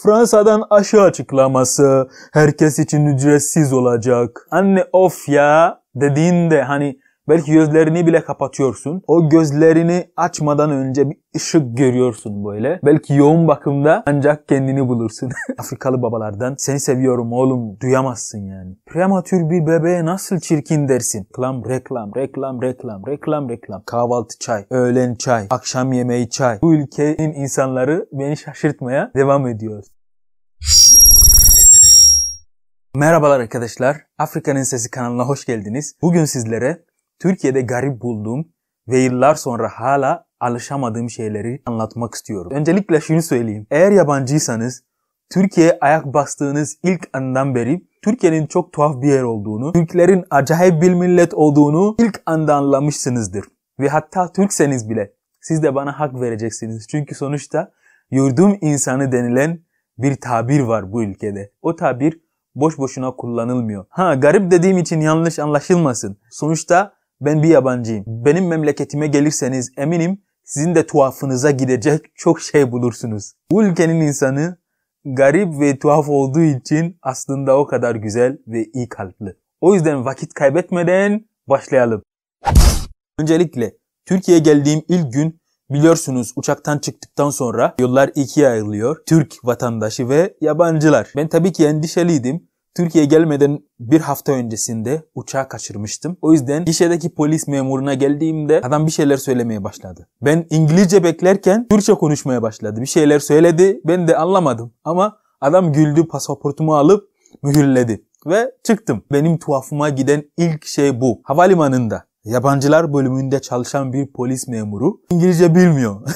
Fransa'dan aşı açıklaması herkes için ücretsiz olacak. Anne of ya dediğinde hani Belki gözlerini bile kapatıyorsun. O gözlerini açmadan önce bir ışık görüyorsun böyle. Belki yoğun bakımda ancak kendini bulursun. Afrikalı babalardan seni seviyorum oğlum duyamazsın yani. Prematür bir bebeğe nasıl çirkin dersin? Reklam, reklam, reklam, reklam, reklam, reklam. Kahvaltı çay, öğlen çay, akşam yemeği çay. Bu ülkenin insanları beni şaşırtmaya devam ediyor. Merhabalar arkadaşlar. Afrika'nın Sesi kanalına hoş geldiniz. Bugün sizlere Türkiye'de garip bulduğum ve yıllar sonra hala alışamadığım şeyleri anlatmak istiyorum. Öncelikle şunu söyleyeyim. Eğer yabancıysanız Türkiye'ye ayak bastığınız ilk andan beri Türkiye'nin çok tuhaf bir yer olduğunu, Türklerin acayip bir millet olduğunu ilk anda anlamışsınızdır. Ve hatta Türkseniz bile siz de bana hak vereceksiniz. Çünkü sonuçta yurdum insanı denilen bir tabir var bu ülkede. O tabir boş boşuna kullanılmıyor. Ha garip dediğim için yanlış anlaşılmasın. Sonuçta ben bir yabancıyım. Benim memleketime gelirseniz eminim sizin de tuhafınıza gidecek çok şey bulursunuz. Bu ülkenin insanı garip ve tuhaf olduğu için aslında o kadar güzel ve iyi kalpli. O yüzden vakit kaybetmeden başlayalım. Öncelikle Türkiye'ye geldiğim ilk gün biliyorsunuz uçaktan çıktıktan sonra yollar ikiye ayrılıyor. Türk vatandaşı ve yabancılar. Ben tabii ki endişeliydim. Türkiye gelmeden bir hafta öncesinde uçağı kaçırmıştım. O yüzden gişedeki polis memuruna geldiğimde adam bir şeyler söylemeye başladı. Ben İngilizce beklerken Türkçe konuşmaya başladı. Bir şeyler söyledi ben de anlamadım ama adam güldü pasaportumu alıp mühürledi ve çıktım. Benim tuhafıma giden ilk şey bu. Havalimanında yabancılar bölümünde çalışan bir polis memuru İngilizce bilmiyor.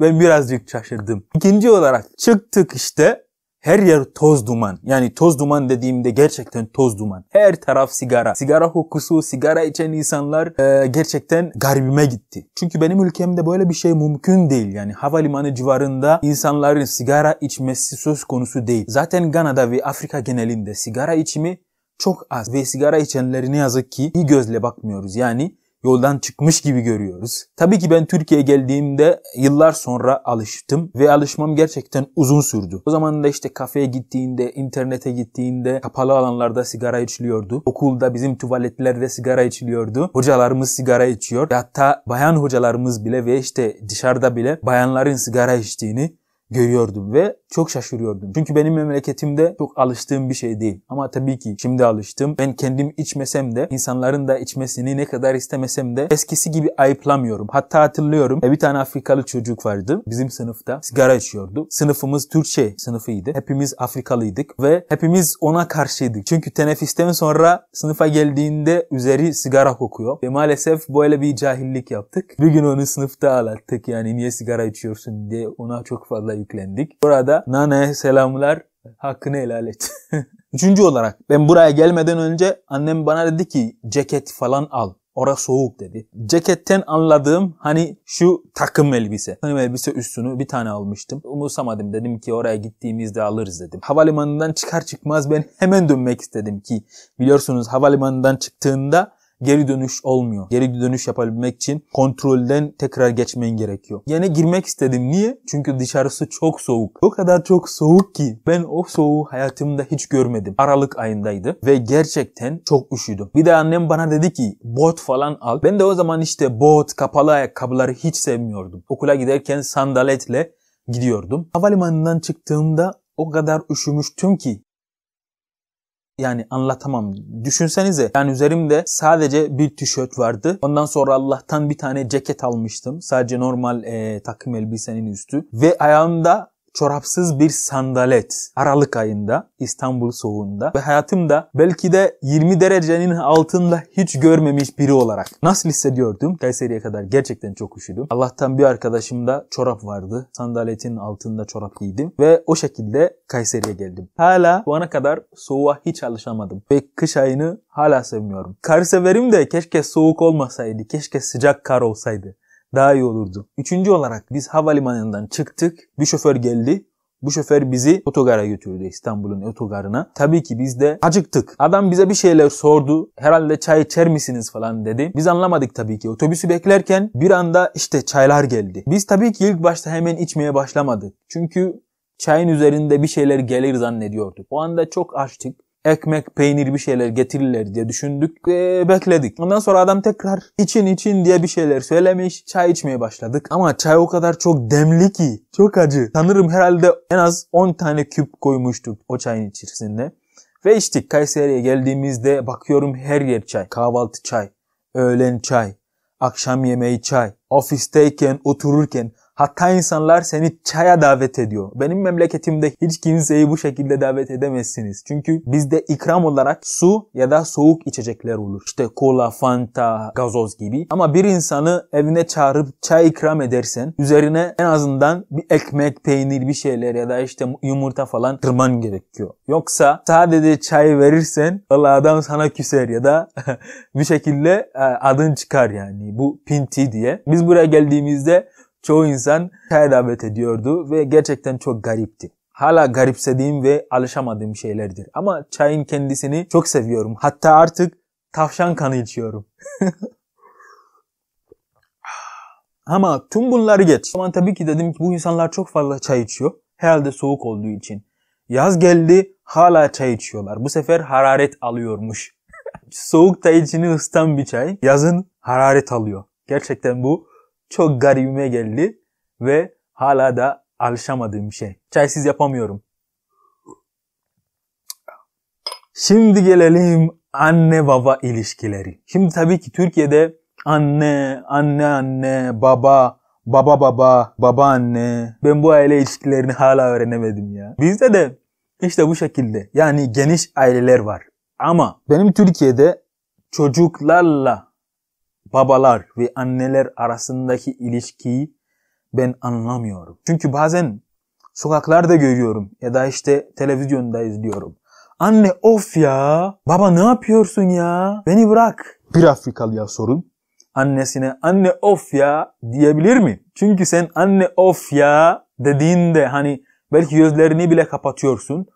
ben birazcık şaşırdım. İkinci olarak çıktık işte her yer toz duman. Yani toz duman dediğimde gerçekten toz duman. Her taraf sigara. Sigara kokusu, sigara içen insanlar e, gerçekten garibime gitti. Çünkü benim ülkemde böyle bir şey mümkün değil. Yani havalimanı civarında insanların sigara içmesi söz konusu değil. Zaten Gana'da ve Afrika genelinde sigara içimi çok az ve sigara içenleri ne yazık ki iyi gözle bakmıyoruz. Yani yoldan çıkmış gibi görüyoruz. Tabii ki ben Türkiye'ye geldiğimde yıllar sonra alıştım ve alışmam gerçekten uzun sürdü. O zaman da işte kafeye gittiğinde, internete gittiğinde kapalı alanlarda sigara içiliyordu. Okulda bizim tuvaletlerde sigara içiliyordu. Hocalarımız sigara içiyor. Hatta bayan hocalarımız bile ve işte dışarıda bile bayanların sigara içtiğini görüyordum ve çok şaşırıyordum. Çünkü benim memleketimde çok alıştığım bir şey değil. Ama tabii ki şimdi alıştım. Ben kendim içmesem de insanların da içmesini ne kadar istemesem de eskisi gibi ayıplamıyorum. Hatta hatırlıyorum e, bir tane Afrikalı çocuk vardı bizim sınıfta sigara içiyordu. Sınıfımız Türkçe sınıfıydı. Hepimiz Afrikalıydık ve hepimiz ona karşıydık. Çünkü teneffüsten sonra sınıfa geldiğinde üzeri sigara kokuyor ve maalesef böyle bir cahillik yaptık. Bir gün onu sınıfta ağlattık yani niye sigara içiyorsun diye ona çok fazla sürüklendik. Burada Nana'ya selamlar hakkını helal et. Üçüncü olarak ben buraya gelmeden önce annem bana dedi ki ceket falan al. Ora soğuk dedi. Ceketten anladığım hani şu takım elbise. Takım elbise üstünü bir tane almıştım. Umursamadım dedim ki oraya gittiğimizde alırız dedim. Havalimanından çıkar çıkmaz ben hemen dönmek istedim ki biliyorsunuz havalimanından çıktığında geri dönüş olmuyor. Geri dönüş yapabilmek için kontrolden tekrar geçmen gerekiyor. Yine girmek istedim. Niye? Çünkü dışarısı çok soğuk. O kadar çok soğuk ki ben o soğuğu hayatımda hiç görmedim. Aralık ayındaydı ve gerçekten çok üşüdüm. Bir de annem bana dedi ki bot falan al. Ben de o zaman işte bot, kapalı ayakkabıları hiç sevmiyordum. Okula giderken sandaletle gidiyordum. Havalimanından çıktığımda o kadar üşümüştüm ki yani anlatamam. Düşünsenize yani üzerimde sadece bir tişört vardı. Ondan sonra Allah'tan bir tane ceket almıştım. Sadece normal e, takım elbisenin üstü. Ve ayağımda çorapsız bir sandalet Aralık ayında İstanbul soğuğunda ve hayatımda belki de 20 derecenin altında hiç görmemiş biri olarak nasıl hissediyordum? Kayseri'ye kadar gerçekten çok üşüdüm. Allah'tan bir arkadaşımda çorap vardı. Sandaletin altında çorap giydim ve o şekilde Kayseri'ye geldim. Hala bu ana kadar soğuğa hiç alışamadım ve kış ayını hala sevmiyorum. Kar severim de keşke soğuk olmasaydı, keşke sıcak kar olsaydı daha iyi olurdu. Üçüncü olarak biz havalimanından çıktık. Bir şoför geldi. Bu şoför bizi otogara götürdü İstanbul'un otogarına. Tabii ki biz de acıktık. Adam bize bir şeyler sordu. Herhalde çay içer misiniz falan dedi. Biz anlamadık tabii ki. Otobüsü beklerken bir anda işte çaylar geldi. Biz tabii ki ilk başta hemen içmeye başlamadık. Çünkü çayın üzerinde bir şeyler gelir zannediyorduk. O anda çok açtık ekmek, peynir bir şeyler getirirler diye düşündük ve bekledik. Ondan sonra adam tekrar için için diye bir şeyler söylemiş. Çay içmeye başladık ama çay o kadar çok demli ki çok acı. Sanırım herhalde en az 10 tane küp koymuştuk o çayın içerisinde. Ve içtik. Kayseri'ye geldiğimizde bakıyorum her yer çay. Kahvaltı çay, öğlen çay, akşam yemeği çay, ofisteyken, otururken Hatta insanlar seni çaya davet ediyor. Benim memleketimde hiç kimseyi bu şekilde davet edemezsiniz. Çünkü bizde ikram olarak su ya da soğuk içecekler olur. İşte kola, fanta, gazoz gibi. Ama bir insanı evine çağırıp çay ikram edersen üzerine en azından bir ekmek, peynir bir şeyler ya da işte yumurta falan tırman gerekiyor. Yoksa sadece çay verirsen Allah adam sana küser ya da bir şekilde e, adın çıkar yani bu pinti diye. Biz buraya geldiğimizde çoğu insan çaya davet ediyordu ve gerçekten çok garipti. Hala garipsediğim ve alışamadığım şeylerdir. Ama çayın kendisini çok seviyorum. Hatta artık tavşan kanı içiyorum. Ama tüm bunları geç. Ama tabii ki dedim ki bu insanlar çok fazla çay içiyor. Herhalde soğuk olduğu için. Yaz geldi hala çay içiyorlar. Bu sefer hararet alıyormuş. Soğukta içini ısıtan bir çay yazın hararet alıyor. Gerçekten bu çok garibime geldi ve hala da alışamadığım bir şey. Çaysız yapamıyorum. Şimdi gelelim anne baba ilişkileri. Şimdi tabii ki Türkiye'de anne, anne anne, baba, baba baba, baba anne. Ben bu aile ilişkilerini hala öğrenemedim ya. Bizde de işte bu şekilde. Yani geniş aileler var. Ama benim Türkiye'de çocuklarla babalar ve anneler arasındaki ilişkiyi ben anlamıyorum. Çünkü bazen sokaklarda görüyorum ya da işte televizyonda izliyorum. Anne of ya, baba ne yapıyorsun ya, beni bırak. Bir Afrikalıya sorun, annesine anne of ya diyebilir mi? Çünkü sen anne of ya dediğinde hani belki gözlerini bile kapatıyorsun.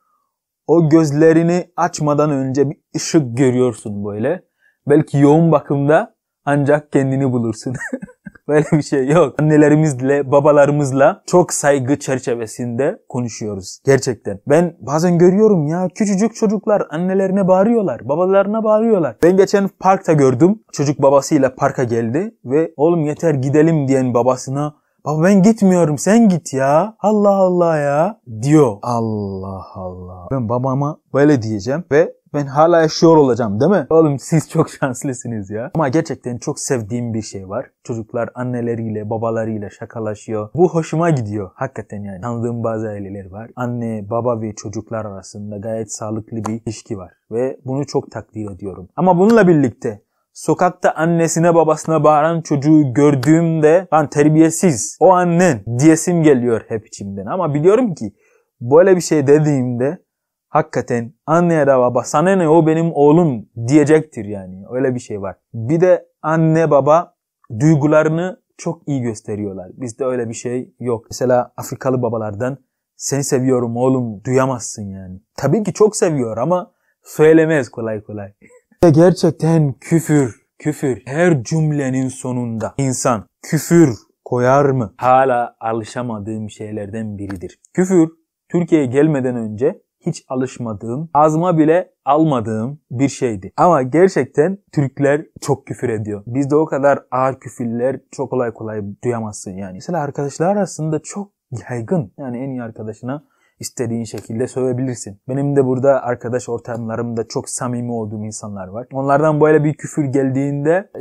O gözlerini açmadan önce bir ışık görüyorsun böyle. Belki yoğun bakımda ancak kendini bulursun. Böyle bir şey yok. Annelerimizle, babalarımızla çok saygı çerçevesinde konuşuyoruz. Gerçekten. Ben bazen görüyorum ya küçücük çocuklar annelerine bağırıyorlar, babalarına bağırıyorlar. Ben geçen parkta gördüm. Çocuk babasıyla parka geldi ve oğlum yeter gidelim diyen babasına Baba ben gitmiyorum sen git ya. Allah Allah ya diyor. Allah Allah. Ben babama böyle diyeceğim ve ben hala yaşıyor olacağım değil mi? Oğlum siz çok şanslısınız ya. Ama gerçekten çok sevdiğim bir şey var. Çocuklar anneleriyle, babalarıyla şakalaşıyor. Bu hoşuma gidiyor hakikaten yani. Tanıdığım bazı aileler var. Anne, baba ve çocuklar arasında gayet sağlıklı bir ilişki var. Ve bunu çok takdir ediyorum. Ama bununla birlikte sokakta annesine babasına bağıran çocuğu gördüğümde ben terbiyesiz o annen diyesim geliyor hep içimden. Ama biliyorum ki böyle bir şey dediğimde hakikaten anne ya da baba sana ne o benim oğlum diyecektir yani. Öyle bir şey var. Bir de anne baba duygularını çok iyi gösteriyorlar. Bizde öyle bir şey yok. Mesela Afrikalı babalardan seni seviyorum oğlum duyamazsın yani. Tabii ki çok seviyor ama söylemez kolay kolay. Gerçekten küfür, küfür her cümlenin sonunda insan küfür koyar mı? Hala alışamadığım şeylerden biridir. Küfür Türkiye'ye gelmeden önce hiç alışmadığım, ağzıma bile almadığım bir şeydi. Ama gerçekten Türkler çok küfür ediyor. Bizde o kadar ağır küfürler çok kolay kolay duyamazsın yani. Mesela arkadaşlar arasında çok yaygın. Yani en iyi arkadaşına istediğin şekilde sövebilirsin. Benim de burada arkadaş ortamlarımda çok samimi olduğum insanlar var. Onlardan böyle bir küfür geldiğinde e,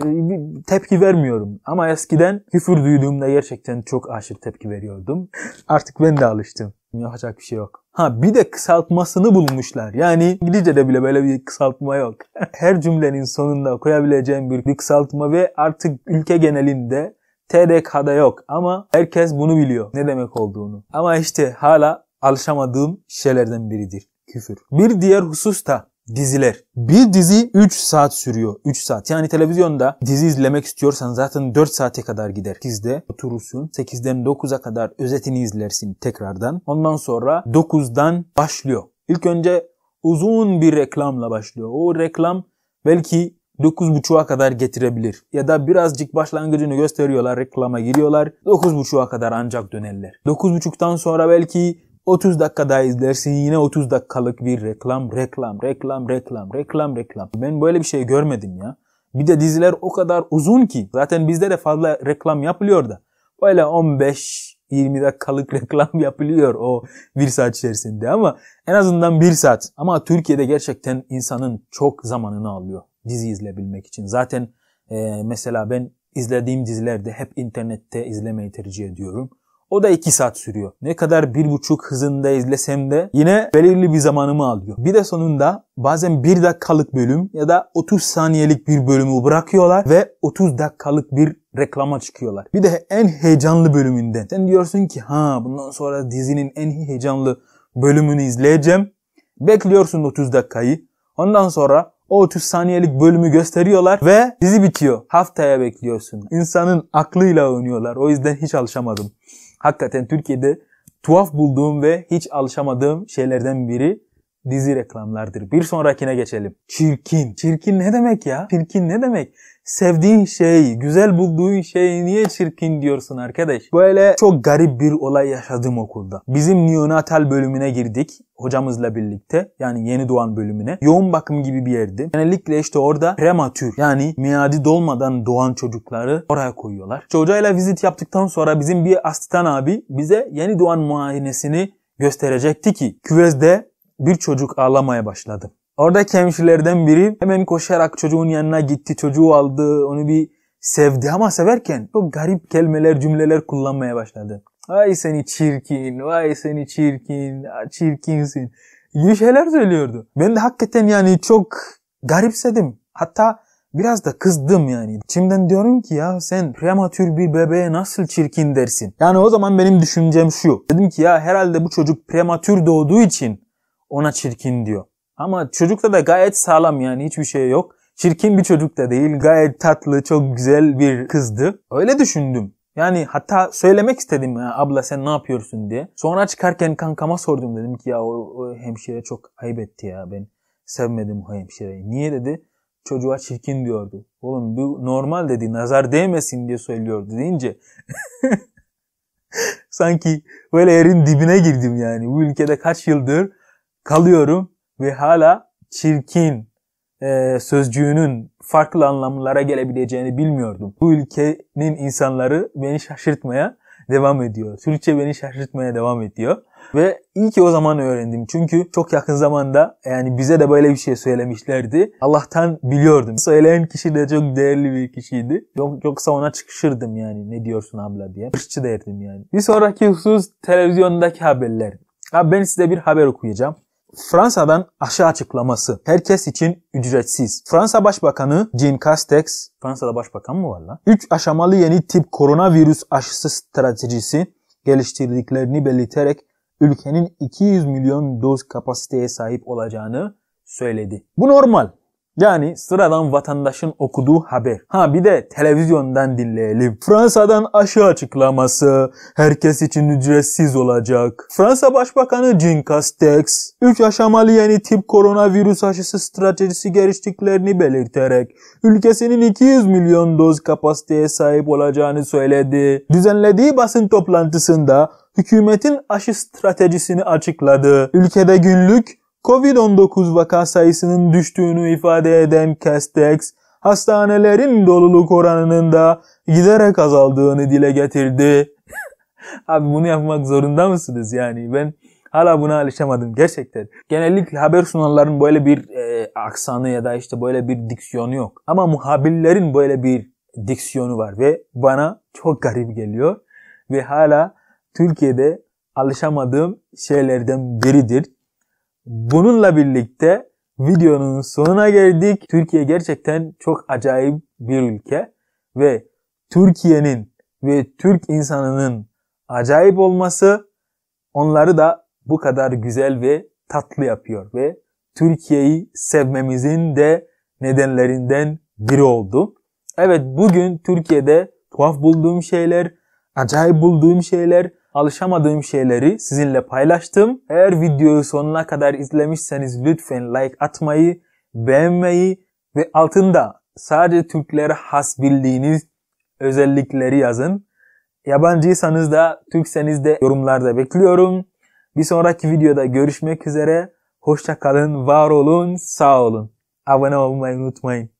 tepki vermiyorum. Ama eskiden küfür duyduğumda gerçekten çok aşırı tepki veriyordum. Artık ben de alıştım. Yapacak bir şey yok. Ha bir de kısaltmasını bulmuşlar. Yani İngilizce'de bile böyle bir kısaltma yok. Her cümlenin sonunda koyabileceğim bir, bir kısaltma ve artık ülke genelinde TDK'da yok ama herkes bunu biliyor ne demek olduğunu. Ama işte hala alışamadığım şeylerden biridir. Küfür. Bir diğer husus da diziler. Bir dizi 3 saat sürüyor. 3 saat. Yani televizyonda dizi izlemek istiyorsan zaten 4 saate kadar gider. 8'de oturursun. 8'den 9'a kadar özetini izlersin tekrardan. Ondan sonra 9'dan başlıyor. İlk önce uzun bir reklamla başlıyor. O reklam belki 9.30'a kadar getirebilir. Ya da birazcık başlangıcını gösteriyorlar, reklama giriyorlar. 9.30'a kadar ancak dönerler. 9.30'dan sonra belki 30 dakika daha izlersin yine 30 dakikalık bir reklam, reklam, reklam, reklam, reklam, reklam. Ben böyle bir şey görmedim ya. Bir de diziler o kadar uzun ki. Zaten bizde de fazla reklam yapılıyor da. Böyle 15-20 dakikalık reklam yapılıyor o bir saat içerisinde ama en azından bir saat. Ama Türkiye'de gerçekten insanın çok zamanını alıyor dizi izleyebilmek için. Zaten e, mesela ben izlediğim dizilerde hep internette izlemeyi tercih ediyorum. O da 2 saat sürüyor. Ne kadar 1.5 hızında izlesem de yine belirli bir zamanımı alıyor. Bir de sonunda bazen 1 dakikalık bölüm ya da 30 saniyelik bir bölümü bırakıyorlar ve 30 dakikalık bir reklama çıkıyorlar. Bir de en heyecanlı bölümünden. Sen diyorsun ki ha bundan sonra dizinin en heyecanlı bölümünü izleyeceğim. Bekliyorsun 30 dakikayı. Ondan sonra o 30 saniyelik bölümü gösteriyorlar ve dizi bitiyor. Haftaya bekliyorsun. İnsanın aklıyla oynuyorlar. O yüzden hiç alışamadım hakikaten Türkiye'de tuhaf bulduğum ve hiç alışamadığım şeylerden biri dizi reklamlardır. Bir sonrakine geçelim. Çirkin. Çirkin ne demek ya? Çirkin ne demek? sevdiğin şey, güzel bulduğun şey niye çirkin diyorsun arkadaş? Böyle çok garip bir olay yaşadım okulda. Bizim neonatal bölümüne girdik hocamızla birlikte yani yeni doğan bölümüne yoğun bakım gibi bir yerdi. Genellikle işte orada prematür yani miadi dolmadan doğan çocukları oraya koyuyorlar. İşte hocayla vizit yaptıktan sonra bizim bir asistan abi bize yeni doğan muayenesini gösterecekti ki küvezde bir çocuk ağlamaya başladı. Oradaki hemşirelerden biri hemen koşarak çocuğun yanına gitti. Çocuğu aldı. Onu bir sevdi ama severken çok garip kelimeler, cümleler kullanmaya başladı. Vay seni çirkin, vay seni çirkin, çirkinsin gibi şeyler söylüyordu. Ben de hakikaten yani çok garipsedim. Hatta biraz da kızdım yani. İçimden diyorum ki ya sen prematür bir bebeğe nasıl çirkin dersin? Yani o zaman benim düşüncem şu. Dedim ki ya herhalde bu çocuk prematür doğduğu için ona çirkin diyor. Ama çocukta da gayet sağlam yani hiçbir şey yok. Çirkin bir çocuk da değil. Gayet tatlı, çok güzel bir kızdı. Öyle düşündüm. Yani hatta söylemek istedim ya abla sen ne yapıyorsun diye. Sonra çıkarken kankama sordum dedim ki ya o, o hemşire çok ayıp etti ya ben sevmedim o hemşireyi. Niye dedi? Çocuğa çirkin diyordu. Oğlum bu normal dedi nazar değmesin diye söylüyordu deyince. Sanki böyle yerin dibine girdim yani. Bu ülkede kaç yıldır kalıyorum ve hala çirkin e, sözcüğünün farklı anlamlara gelebileceğini bilmiyordum. Bu ülkenin insanları beni şaşırtmaya devam ediyor. Türkçe beni şaşırtmaya devam ediyor. Ve iyi ki o zaman öğrendim. Çünkü çok yakın zamanda yani bize de böyle bir şey söylemişlerdi. Allah'tan biliyordum. Söyleyen kişi de çok değerli bir kişiydi. Yok, yoksa ona çıkışırdım yani ne diyorsun abla diye. Hırççı derdim yani. Bir sonraki husus televizyondaki haberler. Abi ben size bir haber okuyacağım. Fransa'dan aşı açıklaması herkes için ücretsiz. Fransa Başbakanı Jean Castex, Fransa'da başbakan mı var lan? 3 aşamalı yeni tip koronavirüs aşısı stratejisi geliştirdiklerini belirterek ülkenin 200 milyon doz kapasiteye sahip olacağını söyledi. Bu normal. Yani sıradan vatandaşın okuduğu haber. Ha bir de televizyondan dinleyelim. Fransa'dan aşı açıklaması herkes için ücretsiz olacak. Fransa Başbakanı Jean Castex 3 aşamalı yeni tip koronavirüs aşısı stratejisi geliştiklerini belirterek ülkesinin 200 milyon doz kapasiteye sahip olacağını söyledi. Düzenlediği basın toplantısında hükümetin aşı stratejisini açıkladı. Ülkede günlük Covid-19 vaka sayısının düştüğünü ifade eden Castex, hastanelerin doluluk oranının da giderek azaldığını dile getirdi. Abi bunu yapmak zorunda mısınız yani? Ben hala buna alışamadım gerçekten. Genellikle haber sunanların böyle bir e, aksanı ya da işte böyle bir diksiyonu yok. Ama muhabirlerin böyle bir diksiyonu var ve bana çok garip geliyor. Ve hala Türkiye'de alışamadığım şeylerden biridir. Bununla birlikte videonun sonuna geldik. Türkiye gerçekten çok acayip bir ülke ve Türkiye'nin ve Türk insanının acayip olması onları da bu kadar güzel ve tatlı yapıyor ve Türkiye'yi sevmemizin de nedenlerinden biri oldu. Evet bugün Türkiye'de tuhaf bulduğum şeyler, acayip bulduğum şeyler, alışamadığım şeyleri sizinle paylaştım. Eğer videoyu sonuna kadar izlemişseniz lütfen like atmayı, beğenmeyi ve altında sadece Türklere has bildiğiniz özellikleri yazın. Yabancıysanız da Türkseniz de yorumlarda bekliyorum. Bir sonraki videoda görüşmek üzere. Hoşça kalın, var olun, sağ olun. Abone olmayı unutmayın.